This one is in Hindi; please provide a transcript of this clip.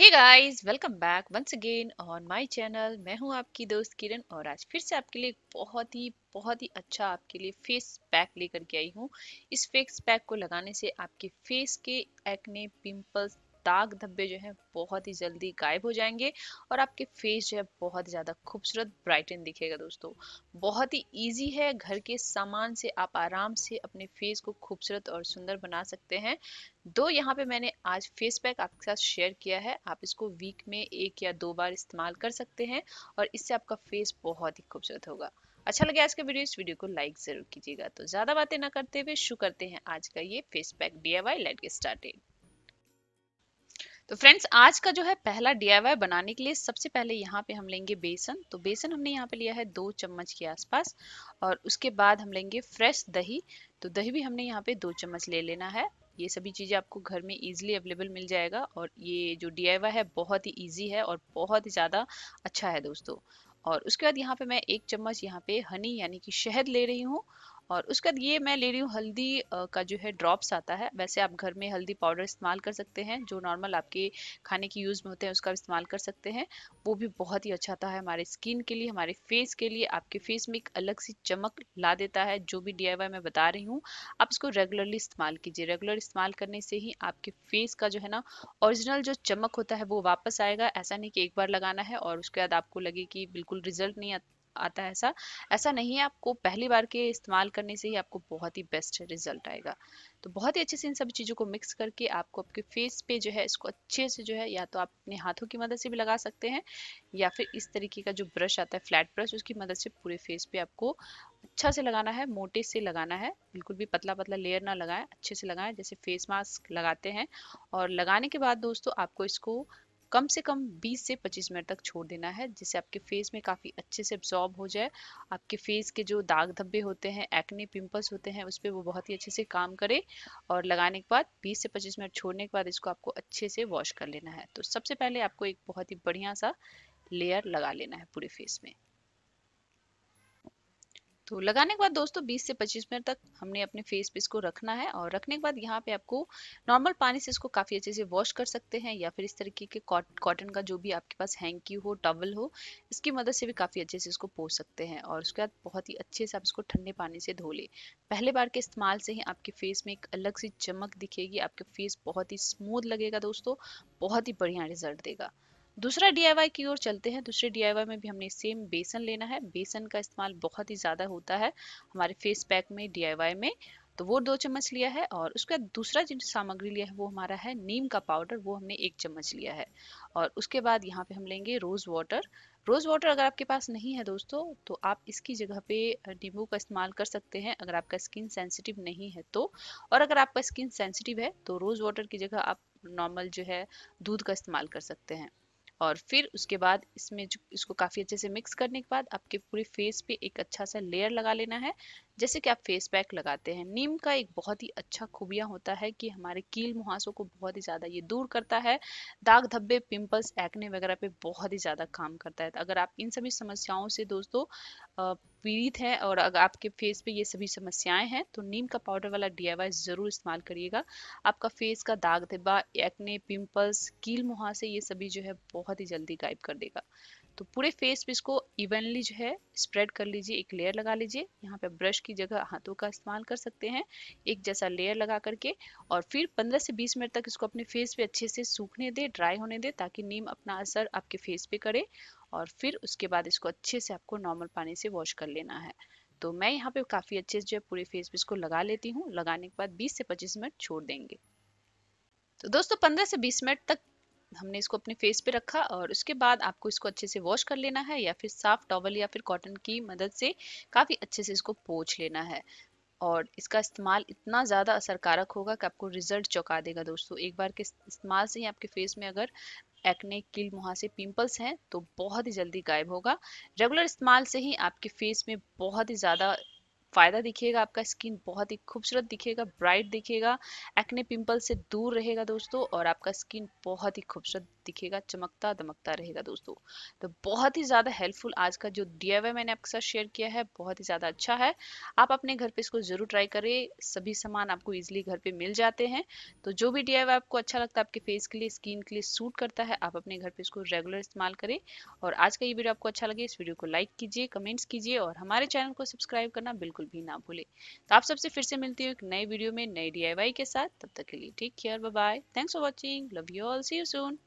hey guys welcome back once again on my channel मैं हूं आपकी दोस्त किरण और आज फिर से आपके लिए बहुत ही बहुत ही अच्छा आपके लिए फेस पैक लेकर के आई हूं इस फेस पैक को लगाने से आपके फेस के एक्ने पिंपल्स दाग धब्बे जो हैं बहुत ही जल्दी गायब हो जाएंगे और आपके फेस जो है बहुत ज़्यादा खूबसूरत ब्राइटन दिखेगा दोस्तों बहुत ही इजी है घर के सामान से आप आराम से अपने फेस को खूबसूरत और सुंदर बना सकते हैं दो यहाँ पे मैंने आज फेस पैक आपके साथ शेयर किया है आप इसको वीक में एक या दो बार इस्तेमाल कर सकते हैं और इससे आपका फेस बहुत ही खूबसूरत होगा अच्छा लगे आज का वीडियो इस वीडियो को लाइक जरूर कीजिएगा तो ज़्यादा बातें ना करते हुए शुरू करते हैं आज का ये face pack D I let get started तो फ्रेंड्स आज का जो है पहला डी बनाने के लिए सबसे पहले यहाँ पे हम लेंगे बेसन तो बेसन हमने यहाँ पे लिया है दो चम्मच के आसपास और उसके बाद हम लेंगे फ्रेश दही तो दही भी हमने यहाँ पे दो चम्मच ले लेना है ये सभी चीज़ें आपको घर में ईजिली अवेलेबल मिल जाएगा और ये जो डी है बहुत ही ईजी है और बहुत ही ज़्यादा अच्छा है दोस्तों और उसके बाद यहाँ पे मैं एक चम्मच यहाँ पे हनी यानी कि शहद ले रही हूँ और उसके बाद ये मैं ले रही हूँ हल्दी का जो है ड्रॉप्स आता है वैसे आप घर में हल्दी पाउडर इस्तेमाल कर सकते हैं जो नॉर्मल आपके खाने के यूज़ में होते हैं उसका इस्तेमाल कर सकते हैं वो भी बहुत ही अच्छा आता है हमारे स्किन के लिए हमारे फेस के लिए आपके फेस में एक अलग सी चमक ला देता है जो भी डी मैं बता रही हूँ आप इसको रेगुलरली इस्तेमाल कीजिए रेगुलर इस्तेमाल करने से ही आपके फेस का जो है ना ओरिजिनल जो चमक होता है वो वापस आएगा ऐसा नहीं कि एक बार लगाना है और उसके बाद आपको लगे कि बिल्कुल रिजल्ट नहीं आता आता है ऐसा ऐसा नहीं है आपको पहली बार के इस्तेमाल करने से ही आपको बहुत ही बेस्ट रिजल्ट आएगा तो बहुत ही अच्छे से इन सभी चीज़ों को मिक्स करके आपको आपके फेस पे जो है इसको अच्छे से जो है या तो आप अपने हाथों की मदद से भी लगा सकते हैं या फिर इस तरीके का जो ब्रश आता है फ्लैट ब्रश उसकी मदद से पूरे फेस पे आपको अच्छा से लगाना है मोटे से लगाना है बिल्कुल भी पतला पतला लेयर ना लगाएं अच्छे से लगाएं जैसे फेस मास्क लगाते हैं और लगाने के बाद दोस्तों आपको इसको कम से कम 20 से 25 मिनट तक छोड़ देना है जिससे आपके फेस में काफ़ी अच्छे से अब्जॉर्ब हो जाए आपके फेस के जो दाग धब्बे होते हैं एक्ने पिंपल्स होते हैं उस पर वो बहुत ही अच्छे से काम करे और लगाने के बाद बीस से पच्चीस मिनट छोड़ने के बाद इसको आपको अच्छे से वॉश कर लेना है तो सबसे पहले आपको एक बहुत ही बढ़िया सा लेयर लगा लेना है पूरे फेस में तो लगाने के बाद दोस्तों 20 से 25 मिनट तक हमने अपने फेस पे इसको रखना है और रखने के बाद यहाँ पे आपको नॉर्मल पानी से इसको काफ़ी अच्छे से वॉश कर सकते हैं या फिर इस तरीके के कॉटन का जो भी आपके पास हैंकी हो टॉवल हो इसकी मदद से भी काफ़ी अच्छे से इसको पोस सकते हैं और उसके बाद बहुत ही अच्छे से आप इसको ठंडे पानी से धो ले पहले बार के इस्तेमाल से ही आपके फेस में एक अलग सी चमक दिखेगी आपके फेस बहुत ही स्मूथ लगेगा दोस्तों बहुत ही बढ़िया रिजल्ट देगा दूसरा डीआईवाई की ओर चलते हैं दूसरे डीआईवाई में भी हमने सेम बेसन लेना है बेसन का इस्तेमाल बहुत ही ज़्यादा होता है हमारे फेस पैक में डीआईवाई में तो वो दो चम्मच लिया है और उसके बाद दूसरा जो सामग्री लिया है वो हमारा है नीम का पाउडर वो हमने एक चम्मच लिया है और उसके बाद यहाँ पे हम लेंगे रोज़ वाटर रोज़ वाटर अगर आपके पास नहीं है दोस्तों तो आप इसकी जगह पे नींबू का इस्तेमाल कर सकते हैं अगर आपका स्किन सेंसिटिव नहीं है तो और अगर आपका स्किन सेंसिटिव है तो रोज़ वाटर की जगह आप नॉर्मल जो है दूध का इस्तेमाल कर सकते हैं और फिर उसके बाद इसमें इसको काफ़ी अच्छे से मिक्स करने के बाद आपके पूरे फेस पे एक अच्छा सा लेयर लगा लेना है जैसे कि आप फेस पैक लगाते हैं नीम का एक बहुत ही अच्छा खूबिया होता है कि हमारे कील मुहासों को बहुत ही ज़्यादा ये दूर करता है दाग धब्बे पिंपल्स एक्ने वगैरह पे बहुत ही ज़्यादा काम करता है तो अगर आप इन सभी समस्याओं से दोस्तों पीड़ित हैं और अगर आपके फेस पे ये सभी समस्याएं हैं तो नीम का पाउडर वाला डी ज़रूर इस्तेमाल करिएगा आपका फेस का दाग धब्बा एक्ने पिंपल्स कील मुहा से ये सभी जो है बहुत ही जल्दी गायब कर देगा तो पूरे फेस पे इसको इवनली जो है स्प्रेड कर लीजिए एक लेयर लगा लीजिए यहाँ पे ब्रश की जगह हाथों का इस्तेमाल कर सकते हैं एक जैसा लेयर लगा करके और फिर 15 से 20 मिनट तक इसको अपने फेस पे अच्छे से सूखने दे ड्राई होने दे ताकि नीम अपना असर आपके फेस पे करे और फिर उसके बाद इसको अच्छे से आपको नॉर्मल पानी से वॉश कर लेना है तो मैं यहाँ पे काफ़ी अच्छे से जो है पूरे फेस पे इसको लगा लेती हूँ लगाने के बाद बीस से पच्चीस मिनट छोड़ देंगे तो दोस्तों 15 से 20 मिनट तक हमने इसको अपने फेस पे रखा और उसके बाद आपको इसको अच्छे से वॉश कर लेना है या फिर साफ टॉवल या फिर कॉटन की मदद से काफ़ी अच्छे से इसको पोछ लेना है और इसका इस्तेमाल इतना ज़्यादा असरकारक होगा कि आपको रिजल्ट चौंका देगा दोस्तों एक बार के इस्तेमाल से ही आपके फेस में अगर एक्ने किल मुहासे पिंपल्स हैं तो बहुत ही जल्दी गायब होगा रेगुलर इस्तेमाल से ही आपके फेस में बहुत ही ज़्यादा फ़ायदा दिखेगा आपका स्किन बहुत ही खूबसूरत दिखेगा ब्राइट दिखेगा एक्ने पिंपल से दूर रहेगा दोस्तों और आपका स्किन बहुत ही खूबसूरत दिखेगा चमकता दमकता रहेगा दोस्तों तो बहुत ही ज़्यादा हेल्पफुल आज का जो डी मैंने आपके साथ शेयर किया है बहुत ही ज़्यादा अच्छा है आप अपने घर पे इसको ज़रूर ट्राई करें सभी सामान आपको ईजिली घर पे मिल जाते हैं तो जो भी डी आपको अच्छा लगता है आपके फेस के लिए स्किन के लिए सूट करता है आप अपने घर पर इसको रेगुलर इस्तेमाल करें और आज का ये वीडियो आपको अच्छा लगे इस वीडियो को लाइक कीजिए कमेंट्स कीजिए और हमारे चैनल को सब्सक्राइब करना बिल्कुल भी ना भूले तो आप सबसे फिर से मिलती हूँ एक नए वीडियो में नए डी के साथ तब तक के लिए take care bye thanks for watching love you all see you soon